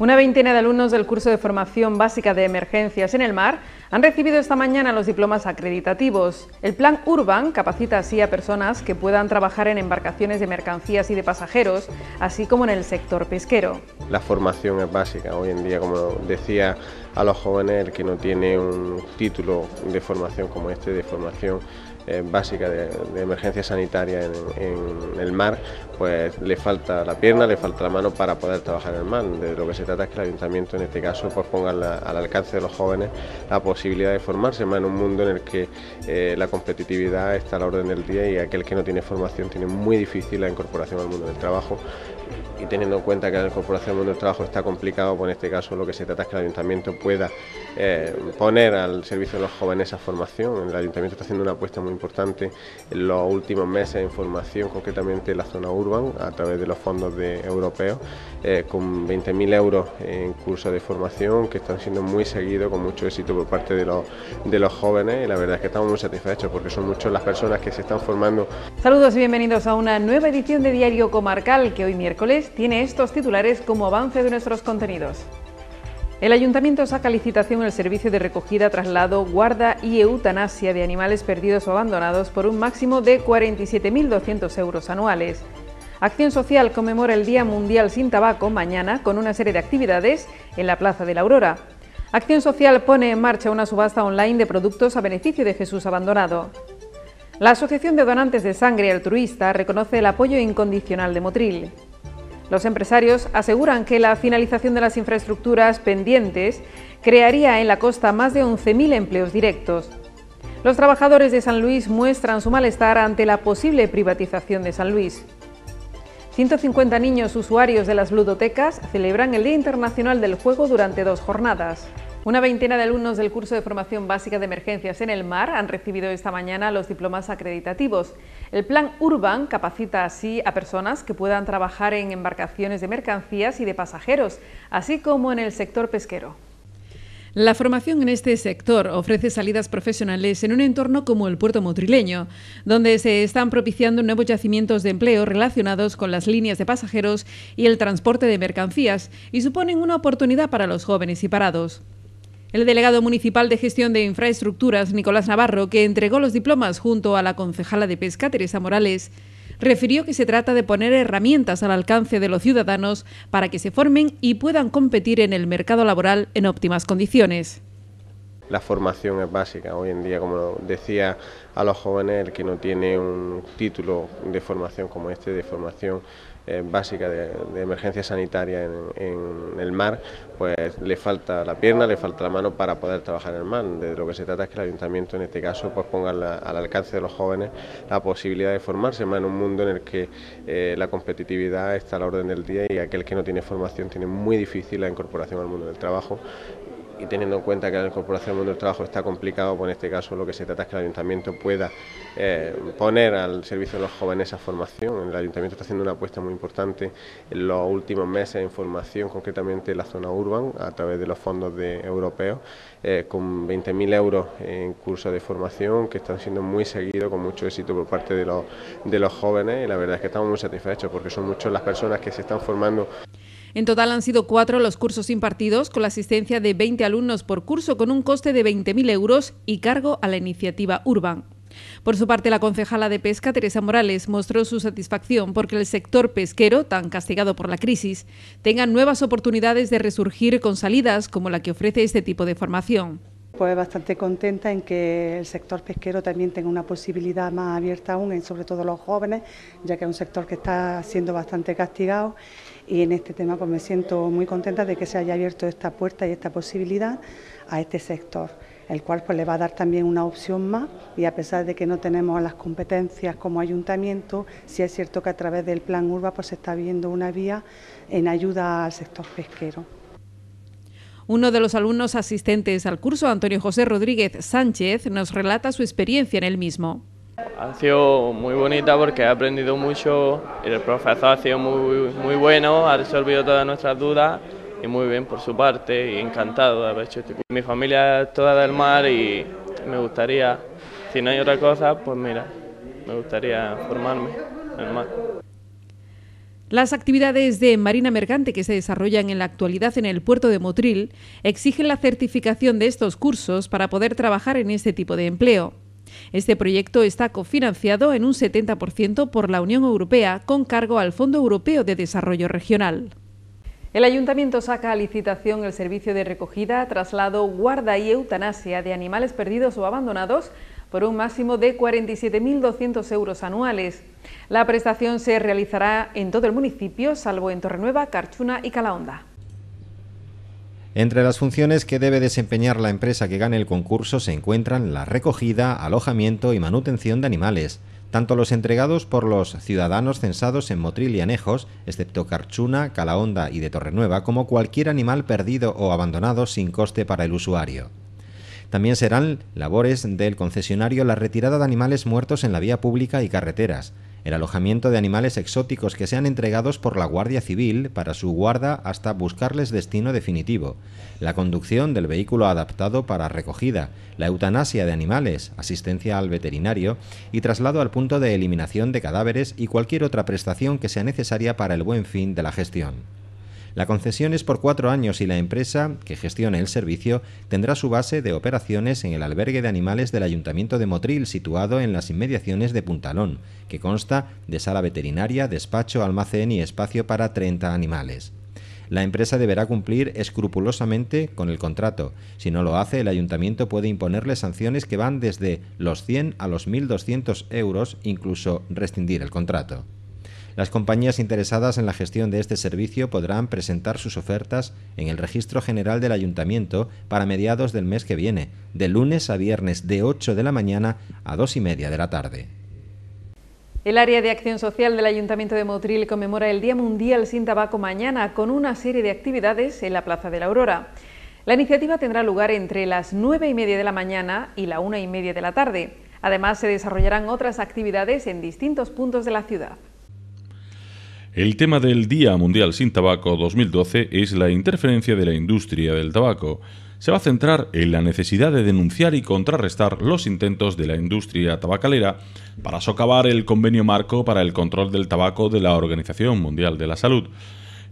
Una veintena de alumnos del curso de formación básica de emergencias en el mar han recibido esta mañana los diplomas acreditativos. El plan Urban capacita así a personas que puedan trabajar en embarcaciones de mercancías y de pasajeros, así como en el sector pesquero. La formación es básica. Hoy en día, como decía a los jóvenes, el que no tiene un título de formación como este, de formación eh, básica de, emergencia sanitaria en, el mar, pues le falta la pierna, le falta la mano para poder trabajar en el mar. De lo que se trata es que el ayuntamiento en este caso pues ponga al alcance de los jóvenes la posibilidad de formarse más en un mundo en el que eh, la competitividad está a la orden del día y aquel que no tiene formación tiene muy difícil la incorporación al mundo del trabajo y teniendo en cuenta que la incorporación al mundo del trabajo está complicado, pues en este caso lo que se trata es que el ayuntamiento pueda eh, poner al servicio de los jóvenes esa formación. El ayuntamiento está haciendo una apuesta muy importante en los últimos meses en formación, concretamente en la zona urbana... a través de los fondos de europeos, eh, con 20.000 euros en curso de formación que están siendo muy seguidos, con mucho éxito por parte de los, de los jóvenes. Y la verdad es que estamos muy satisfechos porque son muchas las personas que se están formando. Saludos y bienvenidos a una nueva edición de Diario Comarcal que hoy miércoles tiene estos titulares como avance de nuestros contenidos. El ayuntamiento saca licitación el servicio de recogida, traslado, guarda y eutanasia de animales perdidos o abandonados por un máximo de 47.200 euros anuales. Acción Social conmemora el Día Mundial sin Tabaco mañana con una serie de actividades en la Plaza de la Aurora. Acción Social pone en marcha una subasta online de productos a beneficio de Jesús Abandonado. La Asociación de Donantes de Sangre Altruista reconoce el apoyo incondicional de Motril. Los empresarios aseguran que la finalización de las infraestructuras pendientes crearía en la costa más de 11.000 empleos directos. Los trabajadores de San Luis muestran su malestar ante la posible privatización de San Luis. 150 niños usuarios de las ludotecas celebran el Día Internacional del Juego durante dos jornadas. Una veintena de alumnos del curso de formación básica de emergencias en el mar han recibido esta mañana los diplomas acreditativos. El plan Urban capacita así a personas que puedan trabajar en embarcaciones de mercancías y de pasajeros, así como en el sector pesquero. La formación en este sector ofrece salidas profesionales en un entorno como el puerto motrileño, donde se están propiciando nuevos yacimientos de empleo relacionados con las líneas de pasajeros y el transporte de mercancías y suponen una oportunidad para los jóvenes y parados. El delegado municipal de gestión de infraestructuras, Nicolás Navarro, que entregó los diplomas junto a la concejala de pesca, Teresa Morales, refirió que se trata de poner herramientas al alcance de los ciudadanos para que se formen y puedan competir en el mercado laboral en óptimas condiciones la formación es básica. Hoy en día, como decía a los jóvenes, el que no tiene un título de formación como este, de formación eh, básica de, emergencia sanitaria en, el mar, pues le falta la pierna, le falta la mano para poder trabajar en el mar. De lo que se trata es que el ayuntamiento en este caso pues ponga al alcance de los jóvenes la posibilidad de formarse más en un mundo en el que eh, la competitividad está a la orden del día y aquel que no tiene formación tiene muy difícil la incorporación al mundo del trabajo y teniendo en cuenta que la incorporación al mundo del trabajo está complicado, pues en este caso lo que se trata es que el ayuntamiento pueda eh, poner al servicio de los jóvenes esa formación. El ayuntamiento está haciendo una apuesta muy importante en los últimos meses en formación, concretamente en la zona urbana, a través de los fondos europeos, eh, con 20.000 euros en cursos de formación que están siendo muy seguidos, con mucho éxito por parte de los, de los jóvenes. Y la verdad es que estamos muy satisfechos porque son muchas las personas que se están formando. En total han sido cuatro los cursos impartidos, con la asistencia de 20 alumnos por curso, con un coste de 20.000 euros y cargo a la iniciativa Urban. Por su parte, la concejala de Pesca, Teresa Morales, mostró su satisfacción porque el sector pesquero, tan castigado por la crisis, tenga nuevas oportunidades de resurgir con salidas como la que ofrece este tipo de formación pues bastante contenta en que el sector pesquero también tenga una posibilidad más abierta aún, sobre todo los jóvenes, ya que es un sector que está siendo bastante castigado y en este tema pues me siento muy contenta de que se haya abierto esta puerta y esta posibilidad a este sector el cual pues le va a dar también una opción más y a pesar de que no tenemos las competencias como ayuntamiento, sí es cierto que a través del plan urba pues, se está viendo una vía en ayuda al sector pesquero. Uno de los alumnos asistentes al curso, Antonio José Rodríguez Sánchez, nos relata su experiencia en el mismo. Ha sido muy bonita porque he aprendido mucho, y el profesor ha sido muy, muy bueno, ha resolvido todas nuestras dudas y muy bien por su parte y encantado de haber hecho este curso. Mi familia es toda del mar y me gustaría, si no hay otra cosa, pues mira, me gustaría formarme en el mar. Las actividades de Marina Mercante que se desarrollan en la actualidad en el puerto de Motril exigen la certificación de estos cursos para poder trabajar en este tipo de empleo. Este proyecto está cofinanciado en un 70% por la Unión Europea con cargo al Fondo Europeo de Desarrollo Regional. El Ayuntamiento saca a licitación el servicio de recogida, traslado, guarda y eutanasia de animales perdidos o abandonados por un máximo de 47.200 euros anuales. La prestación se realizará en todo el municipio, salvo en Torrenueva, Carchuna y Calahonda. Entre las funciones que debe desempeñar la empresa que gane el concurso se encuentran la recogida, alojamiento y manutención de animales, tanto los entregados por los ciudadanos censados en Motril y Anejos, excepto Carchuna, Calahonda y de Torrenueva, como cualquier animal perdido o abandonado sin coste para el usuario. También serán labores del concesionario la retirada de animales muertos en la vía pública y carreteras, el alojamiento de animales exóticos que sean entregados por la Guardia Civil para su guarda hasta buscarles destino definitivo, la conducción del vehículo adaptado para recogida, la eutanasia de animales, asistencia al veterinario y traslado al punto de eliminación de cadáveres y cualquier otra prestación que sea necesaria para el buen fin de la gestión. La concesión es por cuatro años y la empresa que gestione el servicio tendrá su base de operaciones en el albergue de animales del Ayuntamiento de Motril, situado en las inmediaciones de Puntalón, que consta de sala veterinaria, despacho, almacén y espacio para 30 animales. La empresa deberá cumplir escrupulosamente con el contrato. Si no lo hace, el ayuntamiento puede imponerle sanciones que van desde los 100 a los 1.200 euros, incluso rescindir el contrato. Las compañías interesadas en la gestión de este servicio podrán presentar sus ofertas en el Registro General del Ayuntamiento para mediados del mes que viene, de lunes a viernes de 8 de la mañana a 2 y media de la tarde. El área de acción social del Ayuntamiento de Motril conmemora el Día Mundial sin Tabaco mañana con una serie de actividades en la Plaza de la Aurora. La iniciativa tendrá lugar entre las 9 y media de la mañana y la 1 y media de la tarde. Además, se desarrollarán otras actividades en distintos puntos de la ciudad. El tema del Día Mundial sin Tabaco 2012 es la interferencia de la industria del tabaco. Se va a centrar en la necesidad de denunciar y contrarrestar los intentos de la industria tabacalera para socavar el convenio marco para el control del tabaco de la Organización Mundial de la Salud.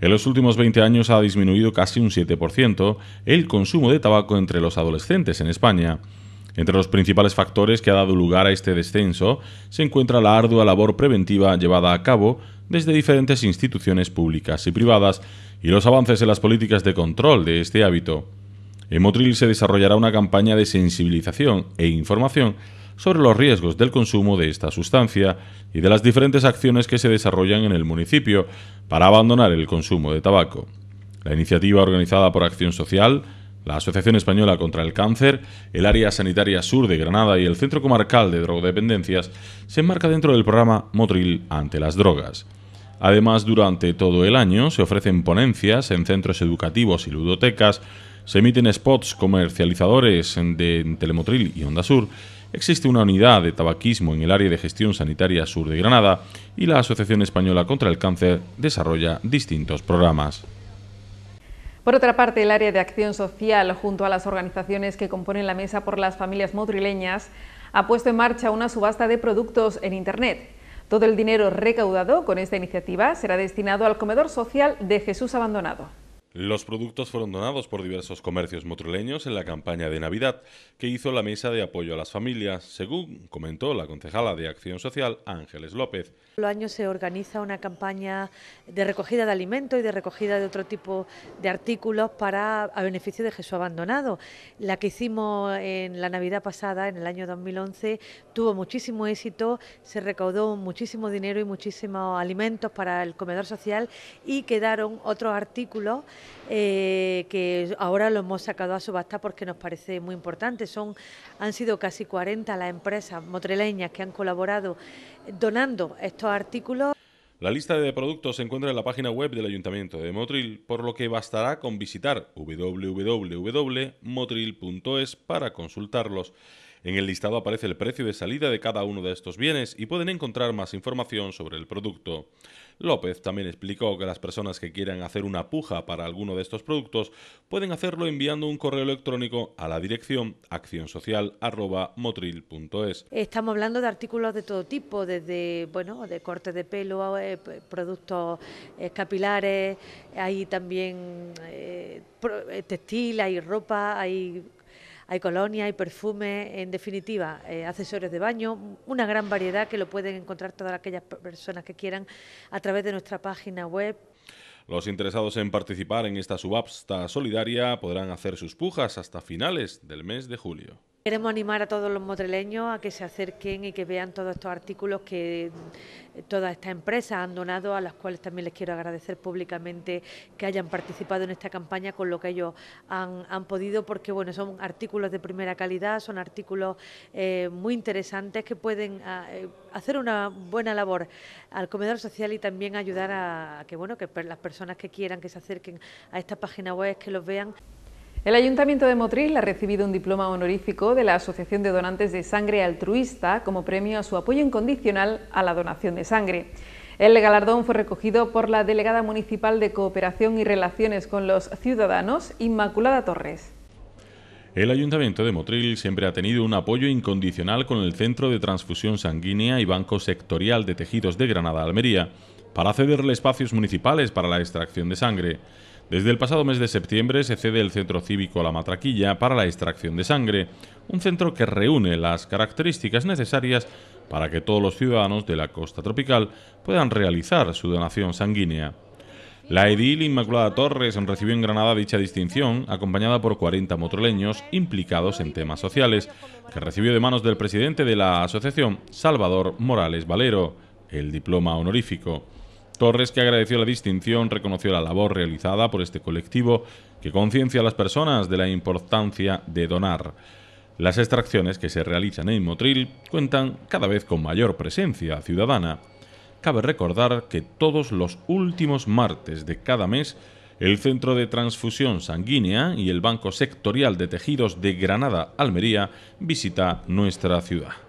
En los últimos 20 años ha disminuido casi un 7% el consumo de tabaco entre los adolescentes en España. Entre los principales factores que ha dado lugar a este descenso se encuentra la ardua labor preventiva llevada a cabo desde diferentes instituciones públicas y privadas y los avances en las políticas de control de este hábito. En Motril se desarrollará una campaña de sensibilización e información sobre los riesgos del consumo de esta sustancia y de las diferentes acciones que se desarrollan en el municipio para abandonar el consumo de tabaco. La iniciativa organizada por Acción Social la Asociación Española contra el Cáncer, el Área Sanitaria Sur de Granada y el Centro Comarcal de Drogodependencias se enmarca dentro del programa Motril ante las drogas. Además, durante todo el año se ofrecen ponencias en centros educativos y ludotecas, se emiten spots comercializadores de Telemotril y Onda Sur, existe una unidad de tabaquismo en el área de gestión sanitaria sur de Granada y la Asociación Española contra el Cáncer desarrolla distintos programas. Por otra parte, el área de acción social, junto a las organizaciones que componen la Mesa por las Familias Motrileñas, ha puesto en marcha una subasta de productos en Internet. Todo el dinero recaudado con esta iniciativa será destinado al comedor social de Jesús Abandonado. Los productos fueron donados por diversos comercios motroleños en la campaña de Navidad que hizo la Mesa de Apoyo a las Familias, según comentó la concejala de Acción Social, Ángeles López. Los años se organiza una campaña de recogida de alimentos y de recogida de otro tipo de artículos para a beneficio de Jesús Abandonado. La que hicimos en la Navidad pasada, en el año 2011, tuvo muchísimo éxito, se recaudó muchísimo dinero y muchísimos alimentos para el comedor social y quedaron otros artículos eh, que ahora lo hemos sacado a subasta porque nos parece muy importante. Son, han sido casi 40 las empresas motrileñas que han colaborado donando estos artículos. La lista de productos se encuentra en la página web del Ayuntamiento de Motril, por lo que bastará con visitar www.motril.es para consultarlos. En el listado aparece el precio de salida de cada uno de estos bienes y pueden encontrar más información sobre el producto. López también explicó que las personas que quieran hacer una puja para alguno de estos productos pueden hacerlo enviando un correo electrónico a la dirección accionsocial@motril.es. Estamos hablando de artículos de todo tipo, desde bueno, de cortes de pelo, eh, productos capilares, hay también eh, eh, textil, hay ropa, hay hay colonia, hay perfume, en definitiva, eh, accesorios de baño, una gran variedad que lo pueden encontrar todas aquellas personas que quieran a través de nuestra página web. Los interesados en participar en esta subasta solidaria podrán hacer sus pujas hasta finales del mes de julio. Queremos animar a todos los motreleños a que se acerquen y que vean todos estos artículos que eh, todas estas empresas han donado, a las cuales también les quiero agradecer públicamente que hayan participado en esta campaña con lo que ellos han, podido, porque bueno, son artículos de primera calidad, son artículos eh, muy interesantes que pueden ah, eh, hacer una buena labor al comedor social y también ayudar a, a que bueno que las personas que quieran que se acerquen a esta página web que los vean. El Ayuntamiento de Motril ha recibido un diploma honorífico de la Asociación de Donantes de Sangre Altruista como premio a su apoyo incondicional a la donación de sangre. El galardón fue recogido por la delegada municipal de Cooperación y Relaciones con los Ciudadanos, Inmaculada Torres. El Ayuntamiento de Motril siempre ha tenido un apoyo incondicional con el Centro de Transfusión Sanguínea y Banco Sectorial de Tejidos de Granada Almería para cederle espacios municipales para la extracción de sangre. Desde el pasado mes de septiembre se cede el centro cívico La Matraquilla para la extracción de sangre, un centro que reúne las características necesarias para que todos los ciudadanos de la costa tropical puedan realizar su donación sanguínea. La edil Inmaculada Torres recibió en Granada dicha distinción, acompañada por 40 motroleños implicados en temas sociales, que recibió de manos del presidente de la asociación, Salvador Morales Valero, el diploma honorífico. Torres, que agradeció la distinción, reconoció la labor realizada por este colectivo que conciencia a las personas de la importancia de donar. Las extracciones que se realizan en Motril cuentan cada vez con mayor presencia ciudadana. Cabe recordar que todos los últimos martes de cada mes, el Centro de Transfusión Sanguínea y el Banco Sectorial de Tejidos de Granada-Almería visita nuestra ciudad.